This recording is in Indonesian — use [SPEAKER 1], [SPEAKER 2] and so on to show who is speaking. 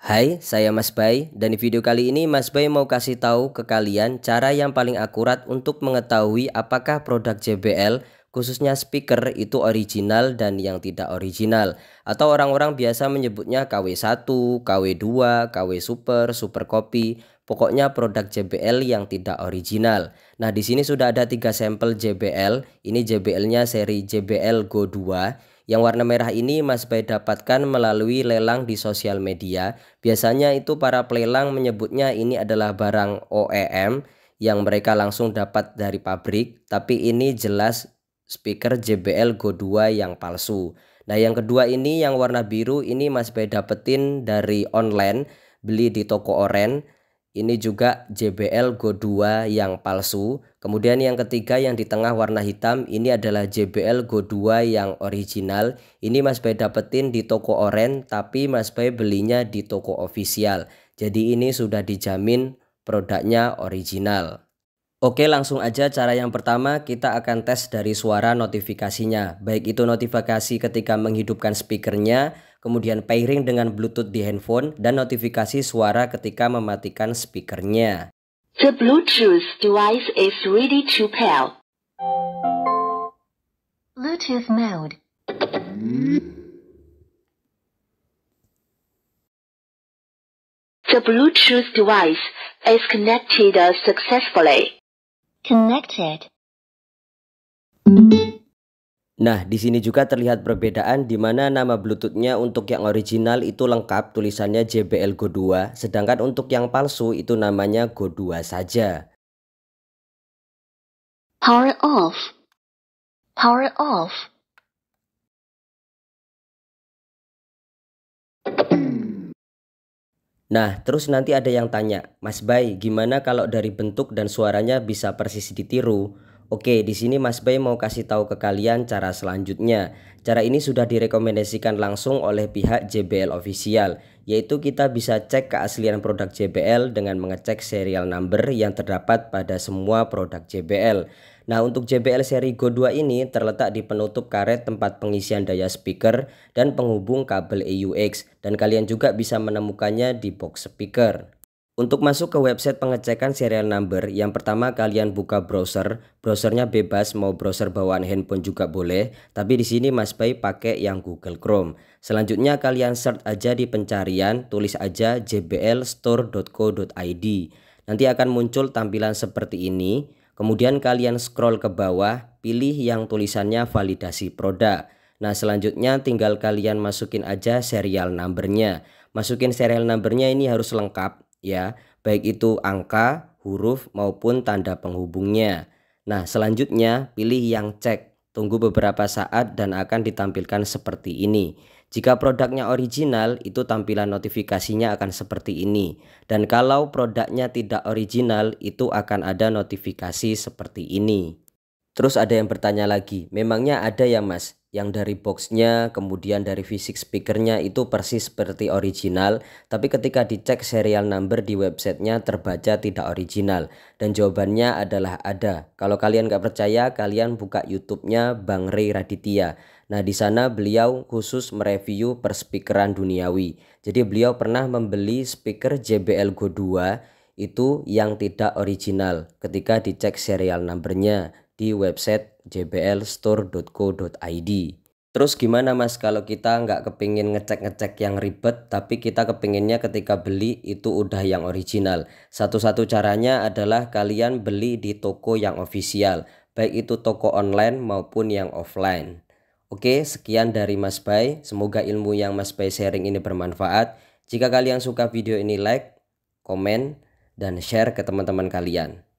[SPEAKER 1] Hai, saya Mas Bay dan di video kali ini Mas Bay mau kasih tahu ke kalian cara yang paling akurat untuk mengetahui apakah produk JBL khususnya speaker itu original dan yang tidak original atau orang-orang biasa menyebutnya KW1, KW2, KW Super, Super Copy, pokoknya produk JBL yang tidak original. Nah, di sini sudah ada tiga sampel JBL, ini JBL-nya seri JBL Go 2 yang warna merah ini Mas Bay dapatkan melalui lelang di sosial media. Biasanya itu para pelelang menyebutnya ini adalah barang OEM yang mereka langsung dapat dari pabrik, tapi ini jelas speaker JBL Go 2 yang palsu. Nah, yang kedua ini yang warna biru ini Mas Bay dapetin dari online, beli di toko oranye ini juga JBL Go 2 yang palsu. Kemudian yang ketiga yang di tengah warna hitam ini adalah JBL Go 2 yang original. Ini Mas Bay dapetin di toko oren tapi Mas Bay belinya di toko official. Jadi ini sudah dijamin produknya original. Oke, langsung aja cara yang pertama kita akan tes dari suara notifikasinya. Baik itu notifikasi ketika menghidupkan speakernya, kemudian pairing dengan bluetooth di handphone, dan notifikasi suara ketika mematikan speakernya. The bluetooth device is ready to pair. Bluetooth mode. The bluetooth device is connected successfully. Connected. Nah, di sini juga terlihat perbedaan di mana nama Bluetooth-nya untuk yang original itu lengkap tulisannya JBL Go 2, sedangkan untuk yang palsu itu namanya Go 2 saja. Power off. Power off. Nah, terus nanti ada yang tanya, Mas Bay, gimana kalau dari bentuk dan suaranya bisa persis ditiru? Oke, di sini Mas Bay mau kasih tahu ke kalian cara selanjutnya. Cara ini sudah direkomendasikan langsung oleh pihak JBL official, yaitu kita bisa cek keaslian produk JBL dengan mengecek serial number yang terdapat pada semua produk JBL. Nah, untuk JBL seri Go 2 ini terletak di penutup karet tempat pengisian daya speaker dan penghubung kabel AUX dan kalian juga bisa menemukannya di box speaker. Untuk masuk ke website pengecekan serial number, yang pertama kalian buka browser. Browsernya bebas, mau browser bawaan handphone juga boleh, tapi di sini Mas Bay pakai yang Google Chrome. Selanjutnya kalian search aja di pencarian, tulis aja jblstore.co.id. Nanti akan muncul tampilan seperti ini. Kemudian kalian scroll ke bawah, pilih yang tulisannya validasi produk. Nah selanjutnya tinggal kalian masukin aja serial numbernya Masukin serial numbernya ini harus lengkap ya, baik itu angka, huruf maupun tanda penghubungnya. Nah, selanjutnya pilih yang cek. Tunggu beberapa saat dan akan ditampilkan seperti ini. Jika produknya original, itu tampilan notifikasinya akan seperti ini. Dan kalau produknya tidak original, itu akan ada notifikasi seperti ini. Terus ada yang bertanya lagi, memangnya ada ya mas? yang dari boxnya kemudian dari fisik speakernya itu persis seperti original tapi ketika dicek serial number di websitenya terbaca tidak original dan jawabannya adalah ada kalau kalian nggak percaya kalian buka youtube-nya Bang Ray Raditya nah di sana beliau khusus mereview perspeakeran duniawi jadi beliau pernah membeli speaker JBL Go 2 itu yang tidak original ketika dicek serial numbernya di website jblstore.co.id. Terus gimana mas kalau kita nggak kepingin ngecek-ngecek yang ribet tapi kita kepinginnya ketika beli itu udah yang original. Satu-satu caranya adalah kalian beli di toko yang official baik itu toko online maupun yang offline. Oke sekian dari mas Bay semoga ilmu yang mas Bay sharing ini bermanfaat. Jika kalian suka video ini like, komen, dan share ke teman-teman kalian.